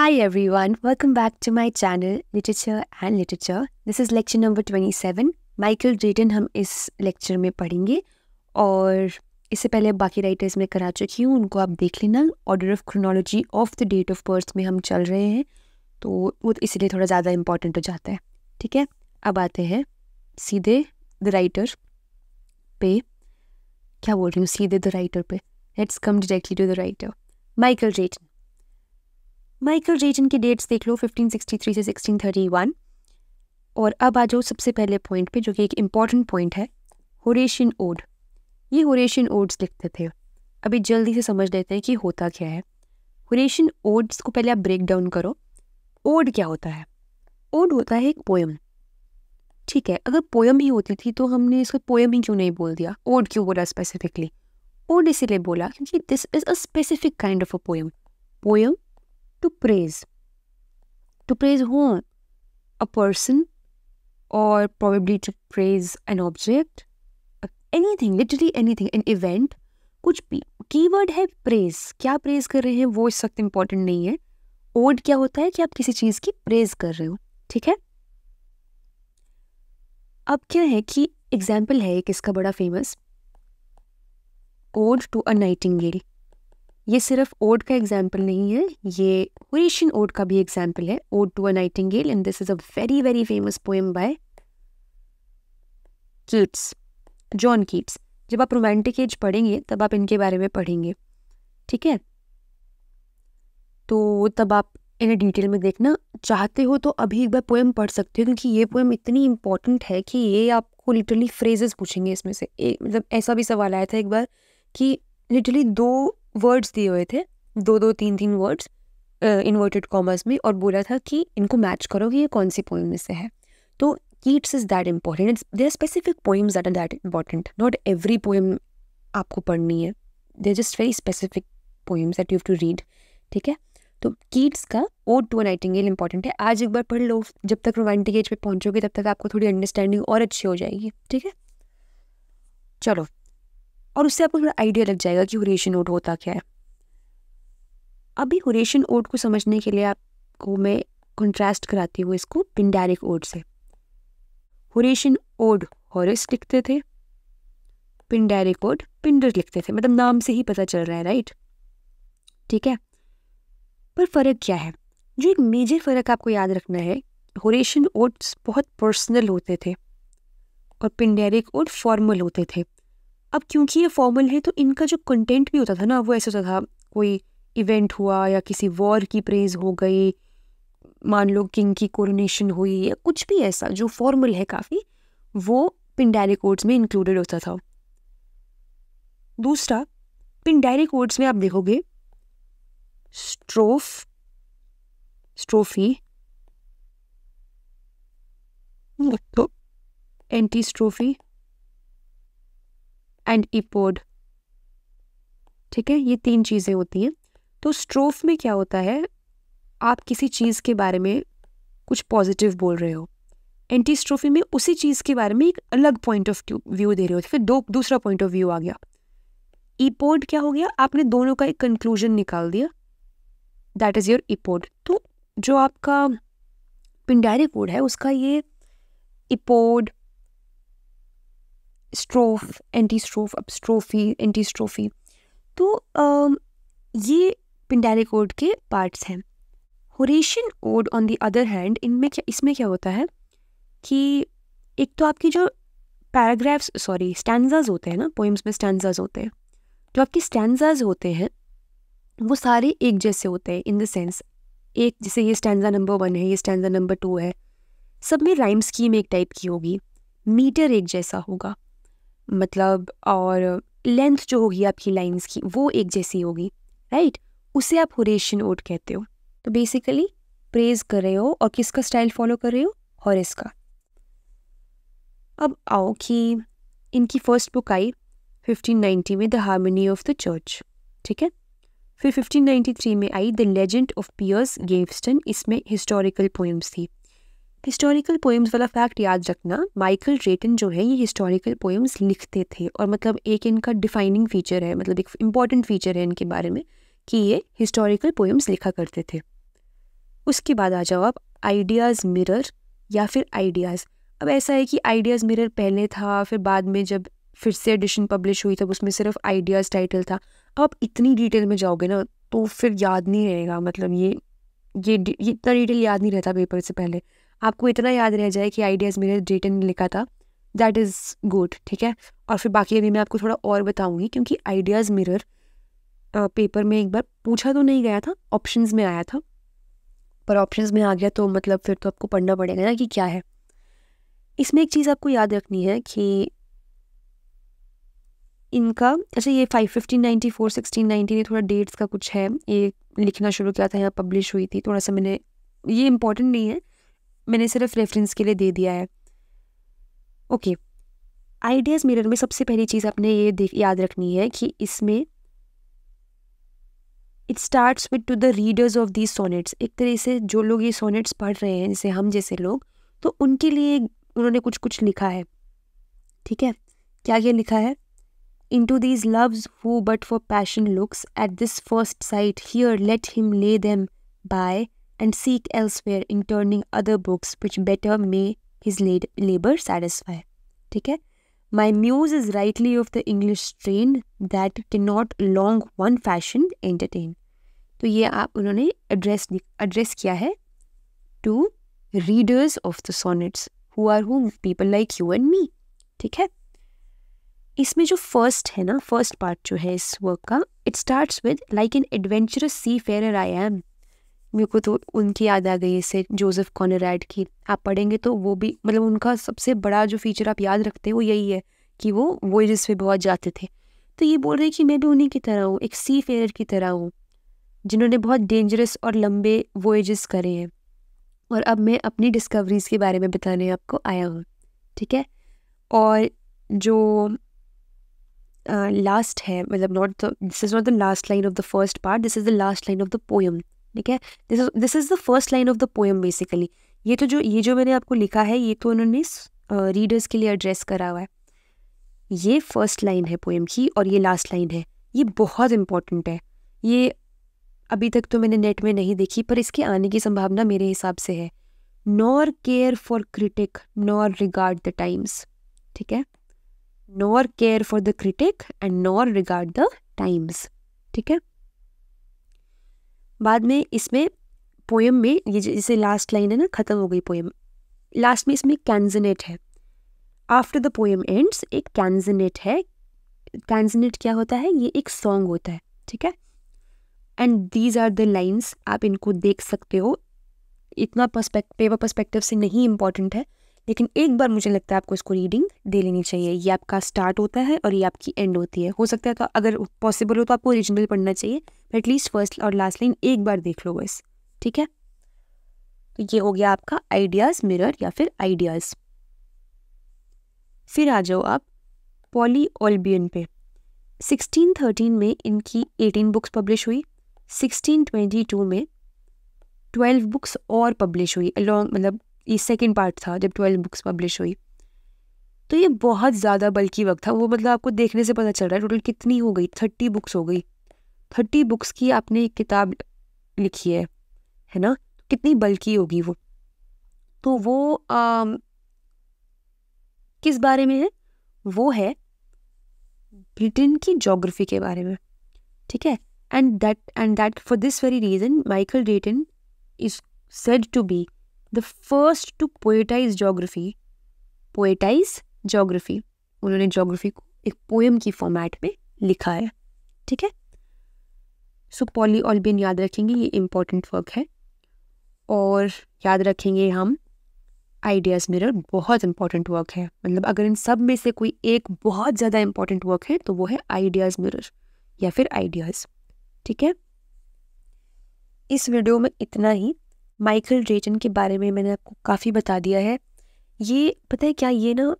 Hi everyone, welcome back to my channel Literature and Literature. This is lecture number 27. Michael Drayton हम इस lecture में पढ़ेंगे और इससे पहले बाकी राइटर्स में करा चुकी हूँ उनको आप देख लेना order of chronology of the date of birth में हम चल रहे हैं तो वो इसलिए थोड़ा ज़्यादा इम्पॉर्टेंट हो जाता है ठीक है अब आते हैं सीधे द राइटर पे क्या बोल रही हूँ सीधे द राइटर पे let's come directly to the writer Michael Drayton Michael Jetton की डेट्स देख लो 1563 से 1631 और अब आ जाओ सबसे पहले पॉइंट पे जो कि एक इम्पॉर्टेंट पॉइंट है होरेशियन ओड ये होरेशियन ओड्स लिखते थे अभी जल्दी से समझ लेते हैं कि होता क्या है होरेशियन ओड्स को पहले आप ब्रेक डाउन करो ओड क्या होता है ओड होता है एक पोएम ठीक है अगर पोएम ही होती थी तो हमने इसको पोएम ही क्यों नहीं बोल दिया ओड क्यों बोला स्पेसिफिकली ओड इसीलिए बोला क्योंकि this is a specific kind of a poem poem to praise To praise whom? A person, or probably to praise an object, anything, anything an event कुछ भी की वर्ड है praise क्या praise कर रहे हैं वो इस वक्त इंपॉर्टेंट नहीं है ओड क्या होता है कि आप किसी चीज की प्रेज कर रहे हो ठीक है अब क्या है कि एग्जाम्पल है एक इसका बड़ा famous ode to a nighting nightingale ये सिर्फ ओड का एग्जाम्पल नहीं है ये होरेशियन ओड का भी एग्जाम्पल है ode to a nightingale and this is a very very famous poem by Keats John Keats जब आप रोमांटिक एज पढ़ेंगे तब आप इनके बारे में पढ़ेंगे ठीक है तो तब आप इन्हें डिटेल में देखना चाहते हो तो अभी एक बार पोएम पढ़ सकते हो क्योंकि ये पोएम इतनी इंपॉर्टेंट है कि ये आपको लिटरली फ्रेजेस पूछेंगे इसमें से मतलब ऐसा भी सवाल आया था एक बार कि लिटरली दो वर्ड्स दिए हुए थे दो दो तीन तीन वर्ड्स इन्वर्टेड कॉमर्स में और बोला था कि इनको मैच करो कि ये कौन सी पोइम में से है तो Keats is that important it's there specific poems that are that important not every poem आपको पढ़नी है there just very specific poems that you have to read ठीक है तो कीट्स का ओड टू नाइटिंगेल इंपॉर्टेंट है आज एक बार पढ़ लो जब तक रोमांटिक एज पे पहुंचोगे तब तक आपको थोड़ी अंडरस्टैंडिंग और अच्छी हो जाएगी ठीक है चलो और उससे आपको थोड़ा आइडिया लग जाएगा कि हुरेशन ओट होता क्या है अभी हुरेशन ओट को समझने के लिए आपको मैं कंट्रास्ट कराती हूँ इसको पिंडारिक ओड से हुरेशन ओड हॉरिस लिखते थे पिंडारिक ओड पिंडर लिखते थे मतलब नाम से ही पता चल रहा है राइट ठीक है पर फ़र्क क्या है जो एक मेजर फ़र्क आपको याद रखना है होरेशन ओट्स बहुत पर्सनल होते थे और पिंडेरिक ओट फॉर्मल होते थे अब क्योंकि ये फॉर्मल है तो इनका जो कंटेंट भी होता था ना वो ऐसा होता था कोई इवेंट हुआ या किसी वॉर की प्रेज हो गई मान लो किंग की कोरोनेशन हुई या कुछ भी ऐसा जो फॉर्मल है काफ़ी वो पिंडारी कोड्स में इंक्लूडेड होता था दूसरा पिंडारी कोड्स में आप देखोगे स्ट्रोफ स्ट्रोफी एंटी स्ट्रोफी एंड इपोड ठीक है ये तीन चीज़ें होती हैं तो स्ट्रोफ में क्या होता है आप किसी चीज़ के बारे में कुछ पॉजिटिव बोल रहे हो एंटी स्ट्रोफी में उसी चीज़ के बारे में एक अलग पॉइंट ऑफ व्यू दे रहे हो फिर दो दूसरा पॉइंट ऑफ व्यू आ गया ईपोड क्या हो गया आपने दोनों का एक कंक्लूजन निकाल दिया दैट इज़ योर ईपोड तो जो आपका पिंडारी कोड है उसका ये इपोड स्ट्रोफ एंटी स्ट्रोफ अपस्ट्रोफी एंटी स्ट्रोफी तो आ, ये पिंडारिक ओड के पार्ट्स हैं Horatian ode on the other hand इनमें क्या इसमें क्या होता है कि एक तो आपकी जो पैराग्राफ्स सॉरी स्टैंडर्स होते हैं ना पोइम्स में स्टैंडर्स होते हैं जो आपके स्टैंडर्स होते हैं वो सारे एक जैसे होते हैं इन द सेंस एक जैसे ये स्टैंडा नंबर वन है ये स्टैंडा नंबर टू है सब में राइम स्कीम एक टाइप की होगी मीटर एक जैसा होगा मतलब और लेंथ जो होगी आपकी लाइंस की वो एक जैसी होगी राइट उसे आप होरेशियन ओट कहते हो तो बेसिकली प्रेज कर रहे हो और किसका स्टाइल फॉलो कर रहे हो और का अब आओ कि इनकी फर्स्ट बुक आई 1590 में the harmony of the church ठीक है फिर 1593 में आई the legend of Piers Gaveston इसमें हिस्टोरिकल पोइम्स थी हिस्टोरिकल पोएम्स वाला फैक्ट याद रखना माइकल रेटन जो है ये हिस्टोरिकल पोएम्स लिखते थे और मतलब एक इनका डिफाइनिंग फीचर है मतलब एक इम्पॉर्टेंट फीचर है इनके बारे में कि ये हिस्टोरिकल पोएम्स लिखा करते थे उसके बाद आ जाओ आप आइडियाज़ मिरर या फिर आइडियाज़ अब ऐसा है कि आइडियाज़ मिरर पहले था फिर बाद में जब फिर से एडिशन पब्लिश हुई तब उसमें सिर्फ आइडियाज़ टाइटल था अब आप इतनी डिटेल में जाओगे ना तो फिर याद नहीं रहेगा मतलब ये ये इतना डिटेल याद नहीं रहता पेपर से पहले आपको इतना याद रह जाए कि आइडियाज़ मेरे डेटन ने लिखा था दैट इज़ गुड ठीक है और फिर बाकी अभी मैं आपको थोड़ा और बताऊंगी क्योंकि आइडियाज़ मिरर पेपर में एक बार पूछा तो नहीं गया था ऑप्शन में आया था पर ऑप्शन में आ गया तो मतलब फिर तो आपको पढ़ना पड़ेगा ना कि क्या है इसमें एक चीज़ आपको याद रखनी है कि इनका अच्छा ये five fifteen ninety four sixteen ninety ये थोड़ा डेट्स का कुछ है ये लिखना शुरू किया था यहाँ पब्लिश हुई थी थोड़ा सा मैंने ये इम्पोर्टेंट नहीं है मैंने सिर्फ रेफरेंस के लिए दे दिया है ओके आइडियाज़ मिरर में सबसे पहली चीज़ आपने ये याद रखनी है कि इसमें it starts with to the readers of these sonnets एक तरह से जो लोग ये सोनेट्स पढ़ रहे हैं जैसे हम जैसे लोग तो उनके लिए उन्होंने कुछ कुछ लिखा है ठीक है क्या क्या लिखा है into these loves who but for passion looks at this first sight here let him lay them by and seek elsewhere in turning other books which better may his labor satisfy. Okay, My muse is rightly of the English strain that cannot long one fashion entertain. तो ये आप उन्होंने address address किया है to readers of the sonnets who are who people like you and me ठीक है इसमें जो फर्स्ट है ना फर्स्ट पार्ट जो है इस वर्क का it starts with like an adventurous seafarer I am मेरे को तो उनकी याद आ गई इसे जोसेफ कॉनरैड की आप पढ़ेंगे तो वो भी मतलब उनका सबसे बड़ा जो फीचर आप याद रखते हैं वो यही है कि वो वोजेस पे बहुत जाते थे तो ये बोल रहे कि मैं भी उन्हीं की तरह हूँ एक सी फेयर की तरह हूँ जिन्होंने बहुत डेंजरस और लंबे वोएजेस करे हैं और अब मैं अपनी डिस्कवरीज के बारे में बताने आपको आया हूँ ठीक है और जो लास्ट uh, है मतलब not the this is not the last line of the first part this is the last line of the poem ठीक है this this is the first line of the poem basically ये तो जो ये जो मैंने आपको लिखा है ये तो उन्होंने रीडर्स के लिए एड्रेस करा हुआ है ये फर्स्ट लाइन है पोएम की और ये लास्ट लाइन है ये बहुत इंपॉर्टेंट है ये अभी तक तो मैंने नेट में नहीं देखी पर इसके आने की संभावना मेरे हिसाब से है nor care for critic nor regard the times ठीक है nor care for the critic and nor regard the times ठीक है बाद में इसमें पोएम में ये जैसे लास्ट लाइन है ना ख़त्म हो गई पोएम लास्ट में इसमें कैंजनेट है आफ्टर द पोएम एंड्स एक कैंजनेट है कैंजनेट क्या होता है ये एक सॉन्ग होता है ठीक है and these are the lines आप इनको देख सकते हो इतना पर्सपेक्ट पेपर पर्सपेक्टिव से नहीं इम्पॉर्टेंट है लेकिन एक बार मुझे लगता है आपको इसको रीडिंग दे लेनी चाहिए ये आपका स्टार्ट होता है और ये आपकी एंड होती है हो सकता है तो अगर पॉसिबल हो तो आपको ओरिजिनल पढ़ना चाहिए एटलीस्ट फर्स्ट और लास्ट लाइन एक बार देख लो बस ठीक है तो ये हो गया आपका आइडियाज़ मिरर या फिर आइडियाज़ फिर आ जाओ आप पॉली ओल्बियन पे 1613 में इनकी 18 बुक्स पब्लिश हुई 1622 में 12 बुक्स और पब्लिश हुई अलॉन्ग मतलब ये सेकेंड पार्ट था जब ट्वेल्व बुक्स पब्लिश हुई तो ये बहुत ज़्यादा बल्कि वक्त था वो मतलब आपको देखने से पता चल रहा है टोटल कितनी हो गई थर्टी बुक्स हो गई थर्टी बुक्स की आपने एक किताब लिखी है है ना कितनी बल्कि होगी वो तो वो आ, किस बारे में है वो है ब्रिटेन की जोग्राफी के बारे में ठीक है and that and that for this very reason Michael Dayton is said to be the first to poetize geography poetize geography उन्होंने जोग्राफी को एक पोएम की फॉर्मेट में लिखा है ठीक है सो पॉली ऑलबिन याद रखेंगे ये इम्पोर्टेंट वर्क है और याद रखेंगे हम आइडियाज़ मिरर बहुत इंपॉर्टेंट वर्क है मतलब अगर इन सब में से कोई एक बहुत ज़्यादा इंपॉर्टेंट वर्क है तो वो है आइडियाज़ मिरर या फिर आइडियाज़ ठीक है इस वीडियो में इतना ही माइकल ड्रेटन के बारे में मैंने आपको काफ़ी बता दिया है ये पता है क्या ये ना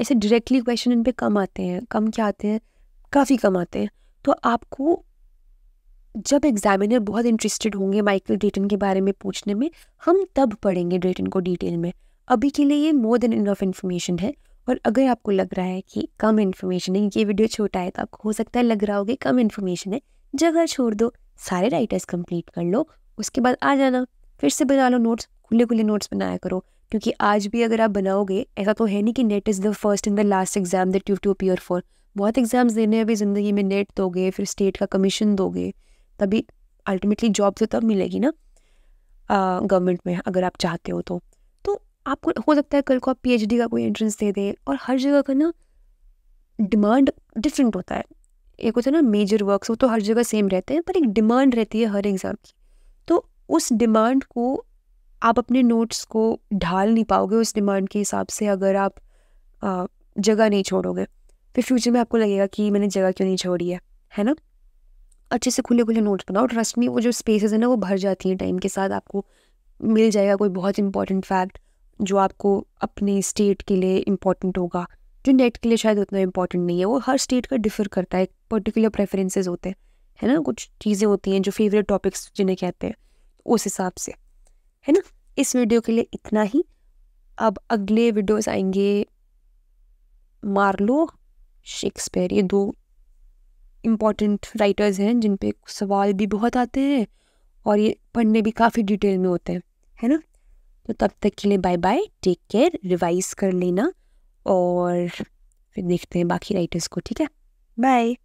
ऐसे डायरेक्टली क्वेश्चन इन पर कम आते हैं कम क्या आते हैं काफ़ी कम आते हैं तो आपको जब एग्जामिनर बहुत इंटरेस्टेड होंगे माइकल ड्रेटन के बारे में पूछने में हम तब पढ़ेंगे ड्रेटन को डिटेल में अभी के लिए ये मोर देन इनफ इन्फॉर्मेशन है और अगर आपको लग रहा है कि कम इन्फॉर्मेशन है ये वीडियो छोटा है तो आपको हो सकता है लग रहा होगा कम इन्फॉर्मेशन है जगह छोड़ दो सारे राइटर्स कंप्लीट कर लो उसके बाद आ जाना फिर से बना लो नोट्स खुले खुले नोट्स बनाया करो क्योंकि आज भी अगर आप बनाओगे ऐसा तो है नहीं कि NET is the first in the last exam that you to appear for बहुत एग्जाम्स देने अभी ज़िंदगी में नेट दोगे फिर स्टेट का कमीशन दोगे तभी अल्टीमेटली जॉब तो तब मिलेगी ना गवर्नमेंट में अगर आप चाहते हो तो तो आपको हो सकता है कल को आप पीएचडी का कोई एंट्रेंस दे दें और हर जगह का ना डिमांड डिफरेंट होता है एक होता है ना मेजर वर्क्स वो तो हर जगह सेम रहते हैं पर एक डिमांड रहती है हर एग्ज़ाम की उस डिमांड को आप अपने नोट्स को ढाल नहीं पाओगे उस डिमांड के हिसाब से अगर आप जगह नहीं छोड़ोगे फिर फ्यूचर में आपको लगेगा कि मैंने जगह क्यों नहीं छोड़ी है है ना अच्छे से खुले खुले नोट्स बनाओ ट्रस्ट में वो जो स्पेसेस है ना वो भर जाती हैं टाइम के साथ आपको मिल जाएगा कोई बहुत इंपॉर्टेंट फैक्ट जो आपको अपने स्टेट के लिए इम्पॉर्टेंट होगा जो नेट के लिए शायद उतना इम्पॉर्टेंट नहीं है वो हर स्टेट का डिफर करता है पर्टिकुलर प्रेफरेंसेज होते हैं है ना कुछ चीज़ें होती हैं जो फेवरेट टॉपिक्स जिन्हें कहते हैं उस हिसाब से है ना इस वीडियो के लिए इतना ही अब अगले वीडियोस आएंगे मार्लो शेक्सपियर ये दो इम्पॉर्टेंट राइटर्स हैं जिन पे सवाल भी बहुत आते हैं और ये पढ़ने भी काफ़ी डिटेल में होते हैं है ना तो तब तक के लिए bye bye take care revise कर लेना और फिर देखते हैं बाकी राइटर्स को ठीक है बाय